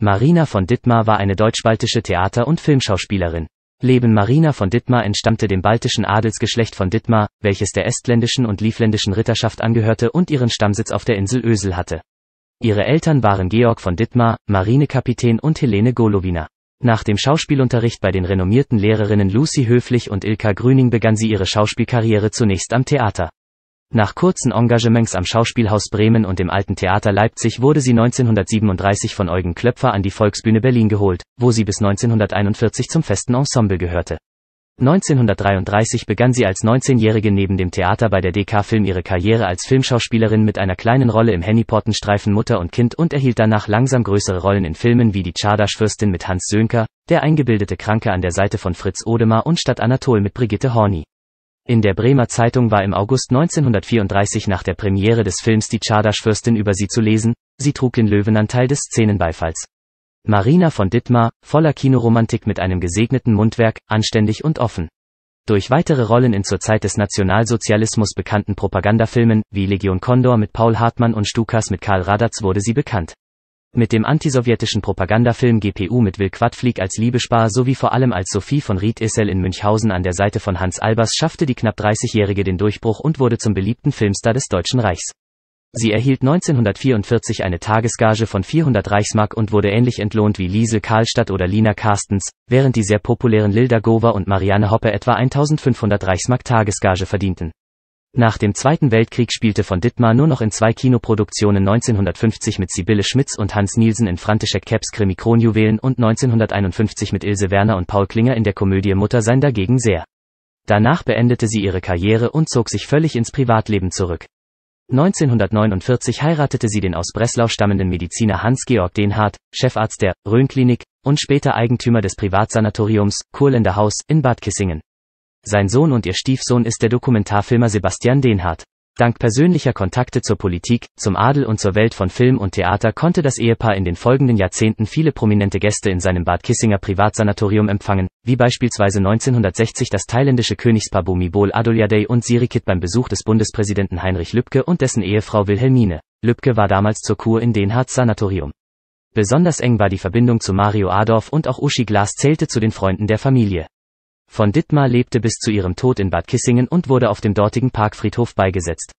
Marina von Dittmar war eine deutsch-baltische Theater- und Filmschauspielerin. Leben Marina von Dittmar entstammte dem baltischen Adelsgeschlecht von Dittmar, welches der estländischen und liefländischen Ritterschaft angehörte und ihren Stammsitz auf der Insel Ösel hatte. Ihre Eltern waren Georg von Dittmar, Marinekapitän und Helene Golovina. Nach dem Schauspielunterricht bei den renommierten Lehrerinnen Lucy Höflich und Ilka Grüning begann sie ihre Schauspielkarriere zunächst am Theater. Nach kurzen Engagements am Schauspielhaus Bremen und im Alten Theater Leipzig wurde sie 1937 von Eugen Klöpfer an die Volksbühne Berlin geholt, wo sie bis 1941 zum festen Ensemble gehörte. 1933 begann sie als 19-Jährige neben dem Theater bei der DK Film ihre Karriere als Filmschauspielerin mit einer kleinen Rolle im Hennyportenstreifen Mutter und Kind und erhielt danach langsam größere Rollen in Filmen wie Die tschardasch fürstin mit Hans Sönker, Der eingebildete Kranke an der Seite von Fritz Odemar und Stadt Anatol mit Brigitte Horny. In der Bremer Zeitung war im August 1934 nach der Premiere des Films Die Chardasch-Fürstin über sie zu lesen, sie trug den Löwenanteil des Szenenbeifalls. Marina von Dittmar, voller Kinoromantik mit einem gesegneten Mundwerk, anständig und offen. Durch weitere Rollen in zur Zeit des Nationalsozialismus bekannten Propagandafilmen, wie Legion Condor mit Paul Hartmann und Stukas mit Karl Radatz wurde sie bekannt. Mit dem antisowjetischen Propagandafilm GPU mit Will Quadflieg als Liebespar sowie vor allem als Sophie von Ried-Issel in Münchhausen an der Seite von Hans Albers schaffte die knapp 30-Jährige den Durchbruch und wurde zum beliebten Filmstar des Deutschen Reichs. Sie erhielt 1944 eine Tagesgage von 400 Reichsmark und wurde ähnlich entlohnt wie Liesel Karlstadt oder Lina Carstens, während die sehr populären Lilda Gover und Marianne Hoppe etwa 1500 Reichsmark Tagesgage verdienten nach dem Zweiten Weltkrieg spielte von Dittmar nur noch in zwei Kinoproduktionen 1950 mit Sibylle Schmitz und Hans Nielsen in Frantischek Capps Krimi Kronjuwelen und 1951 mit Ilse Werner und Paul Klinger in der Komödie Muttersein dagegen sehr. Danach beendete sie ihre Karriere und zog sich völlig ins Privatleben zurück. 1949 heiratete sie den aus Breslau stammenden Mediziner Hans-Georg Denhardt, Chefarzt der rhön und später Eigentümer des Privatsanatoriums Kurländer Haus in Bad Kissingen. Sein Sohn und ihr Stiefsohn ist der Dokumentarfilmer Sebastian Denhardt. Dank persönlicher Kontakte zur Politik, zum Adel und zur Welt von Film und Theater konnte das Ehepaar in den folgenden Jahrzehnten viele prominente Gäste in seinem Bad Kissinger Privatsanatorium empfangen, wie beispielsweise 1960 das thailändische Königspaar Bumibol Adulyadej und Sirikit beim Besuch des Bundespräsidenten Heinrich Lübke und dessen Ehefrau Wilhelmine. Lübke war damals zur Kur in Denhards Sanatorium. Besonders eng war die Verbindung zu Mario Adorf und auch Uschi Glas zählte zu den Freunden der Familie. Von Dittmar lebte bis zu ihrem Tod in Bad Kissingen und wurde auf dem dortigen Parkfriedhof beigesetzt